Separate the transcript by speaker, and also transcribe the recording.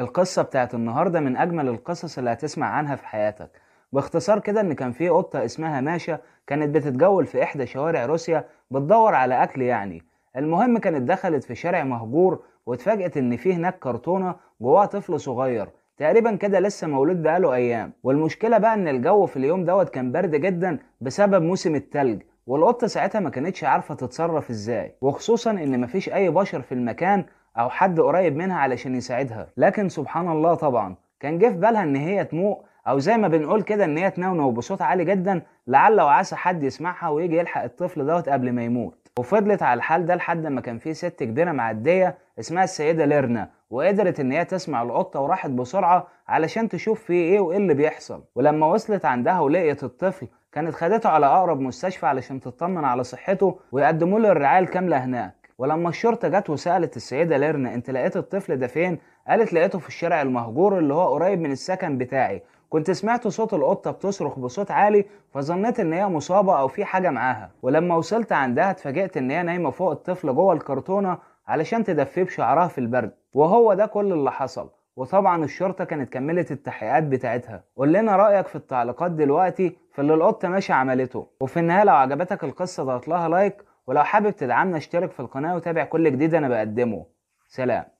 Speaker 1: القصة بتاعت النهاردة من أجمل القصص اللي هتسمع عنها في حياتك باختصار كده إن كان في قطة اسمها ماشا كانت بتتجول في إحدى شوارع روسيا بتدور على أكل يعني المهم كانت دخلت في شارع مهجور واتفاجئت إن في هناك كرتونة جواها طفل صغير تقريبا كده لسه مولود بقاله أيام والمشكلة بقى إن الجو في اليوم دوت كان برد جدا بسبب موسم التلج والقطة ساعتها ما كانتش عارفة تتصرف ازاي وخصوصا ان مفيش اي بشر في المكان او حد قريب منها علشان يساعدها لكن سبحان الله طبعا كان جه في بالها ان هي تموق او زي ما بنقول كده ان هي تنونو بصوت عالي جدا لعل وعسى حد يسمعها ويجي يلحق الطفل دوت قبل ما يموت وفضلت على الحال ده لحد ما كان في ست كبيره معديه اسمها السيده ليرنا وقدرت ان هي تسمع القطه وراحت بسرعه علشان تشوف في ايه وايه اللي بيحصل ولما وصلت عندها ولقيت الطفل كانت خدته على اقرب مستشفى علشان تطمن على صحته ويقدموا له الرعايه الكامله هناك ولما الشرطة جت وسألت السيدة ليرنا انت لقيت الطفل ده فين؟ قالت لقيته في الشارع المهجور اللي هو قريب من السكن بتاعي كنت سمعت صوت القطة بتصرخ بصوت عالي فظنيت إن هي مصابة أو في حاجة معاها ولما وصلت عندها اتفاجئت إن هي نايمة فوق الطفل جوه الكرتونة علشان تدفيه بشعرها في البرد وهو ده كل اللي حصل وطبعا الشرطة كانت كملت التحقيقات بتاعتها قول لنا رأيك في التعليقات دلوقتي في اللي القطة ماشي عملته وفي النهاية لو عجبتك القصة ضغط لها لايك ولو حابب تدعمنا اشترك في القناة وتابع كل جديد أنا بقدمه سلام